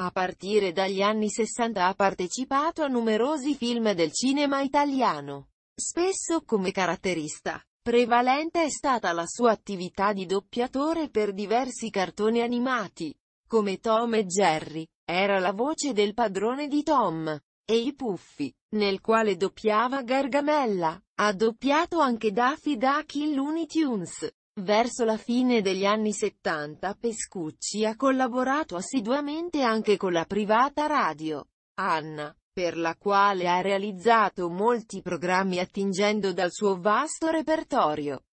A partire dagli anni 60 ha partecipato a numerosi film del cinema italiano. Spesso come caratterista, prevalente è stata la sua attività di doppiatore per diversi cartoni animati, come Tom e Jerry, era la voce del padrone di Tom, e i Puffi, nel quale doppiava Gargamella, ha doppiato anche Daffy Duck in Looney Tunes, Verso la fine degli anni 70 Pescucci ha collaborato assiduamente anche con la privata radio Anna, per la quale ha realizzato molti programmi attingendo dal suo vasto repertorio.